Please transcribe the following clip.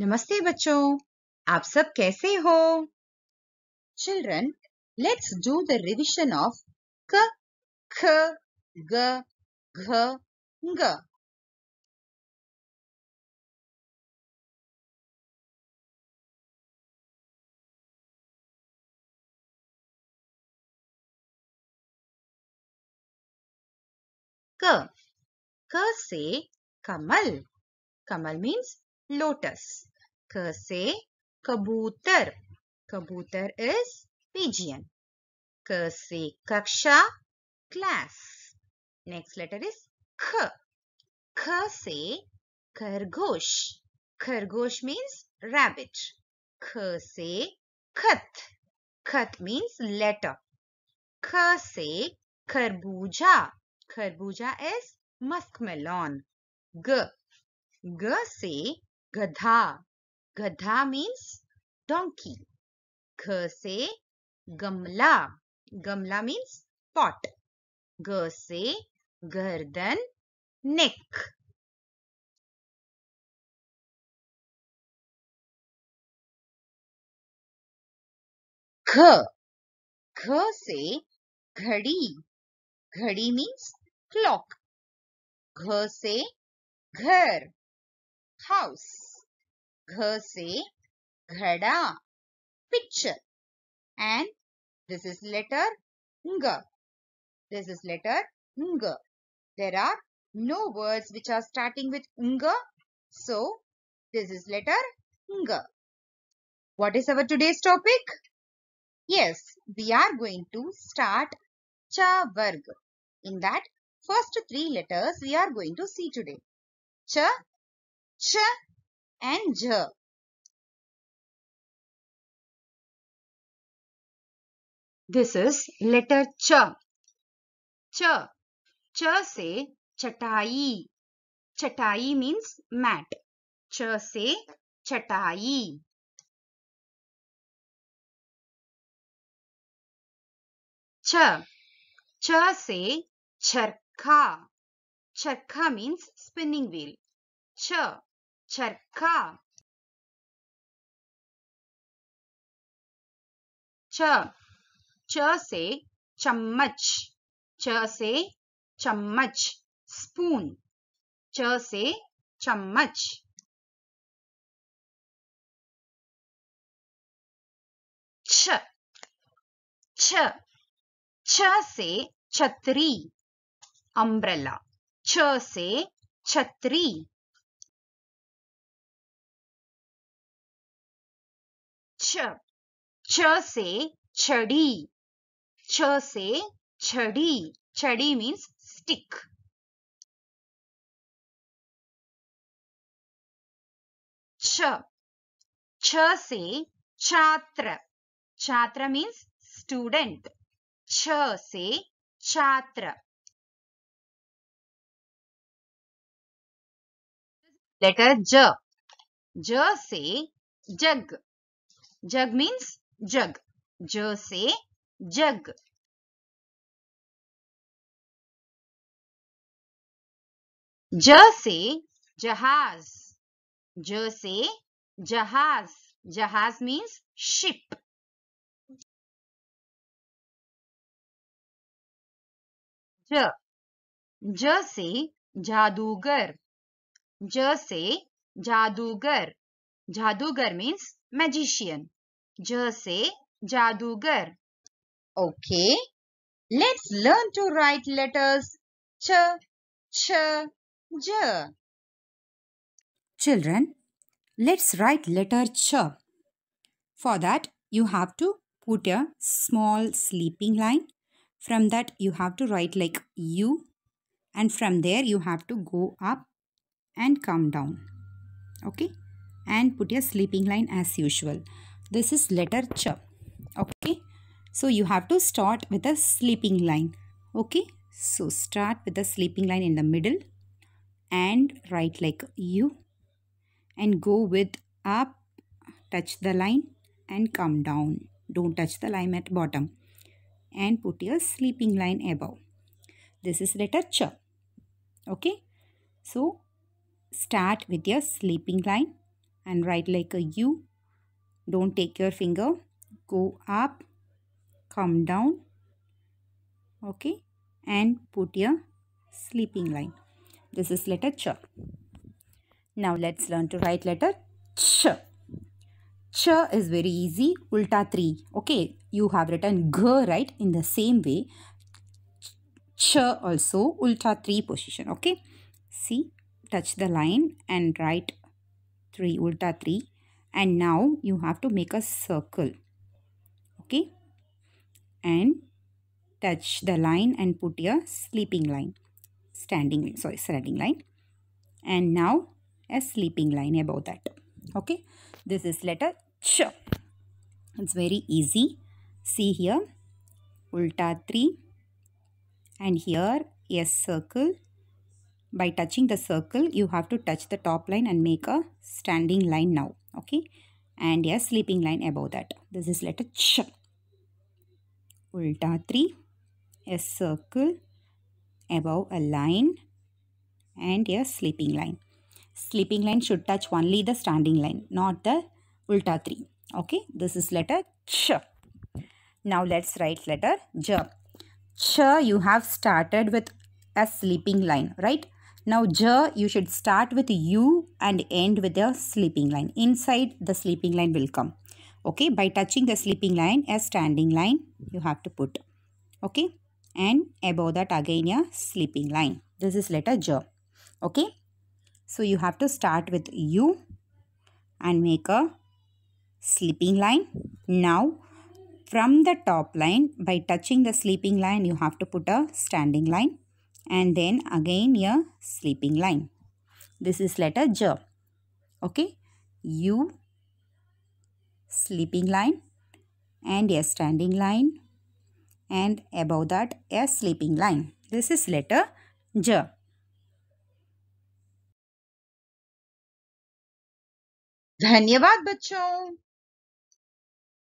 नमस्ते बच्चों आप सब कैसे हो children let's do the revision of क ख ग घ ग क से कमल कमल means lotus. K se kabutar. Kabutar is pigeon. K kaksha, class. Next letter is k. K se kargosh. Kargosh means rabbit. K se khat. means letter. K karbuja. Karbuja is muskmelon. G. G se Gadha. Gadha means donkey. G se gamla. Gamla means pot. G se gardan, neck. ख ख से घड़ी घड़ी means clock घ से घर house gh say ghada, picture. And this is letter ng. This is letter ng. There are no words which are starting with ng. So, this is letter ng. What is our today's topic? Yes, we are going to start cha varg. In that, first three letters we are going to see today. Cha, cha, and j. This is letter ch. Ch. Ch say chatai. Chatai means mat. Ch say chatai. Ch. Ch say charkha. Charkha means spinning wheel. Ch. चरखा च च से चम्मच च से चम्मच spoon च से चम्मच छ छ छ से छतरी अम्ब्रेला छ से छतरी छ से छड़ी छ से छड़ी छड़ी मीन्स स्टिक छ छ से छात्र छात्र मीन्स स्टूडेंट छ से छात्र लेटर ज ज से जग Jug means jug. J say jug. J say jahaz. J say jahaz. Jahaz means ship. J. J say जादूगर ज से जादूगर Jadugar means magician. J say jadugar. Okay. Let's learn to write letters ch, ch, j. Children, let's write letter ch. For that, you have to put a small sleeping line. From that, you have to write like U. And from there, you have to go up and come down. Okay and put your sleeping line as usual. This is letter ch. Okay. So you have to start with a sleeping line. Okay. So start with a sleeping line in the middle and write like U and go with up, touch the line and come down. Don't touch the line at bottom and put your sleeping line above. This is letter ch. Okay. So start with your sleeping line and write like a U. Don't take your finger. Go up, come down, okay, and put your sleeping line. This is letter Ch. Now let's learn to write letter Ch. Ch is very easy. Ulta 3. Okay, you have written G, right? In the same way, Ch also ulta 3 position. Okay, see, touch the line and write 3 ulta 3 and now you have to make a circle okay and touch the line and put your sleeping line standing sorry standing line and now a sleeping line above that okay this is letter ch it's very easy see here ulta 3 and here a circle by touching the circle you have to touch the top line and make a standing line now okay and a sleeping line above that this is letter ch ulta 3 a circle above a line and a sleeping line sleeping line should touch only the standing line not the ulta 3 okay this is letter ch now let's write letter j ch you have started with a sleeping line right now, J, you should start with U and end with the sleeping line. Inside, the sleeping line will come. Okay, by touching the sleeping line as standing line, you have to put. Okay, and above that again a sleeping line. This is letter J. Okay, so you have to start with U and make a sleeping line. Now, from the top line, by touching the sleeping line, you have to put a standing line and then again a sleeping line. This is letter J. Okay. U sleeping line and a standing line and above that a sleeping line. This is letter J. धन्यवाद बच्चों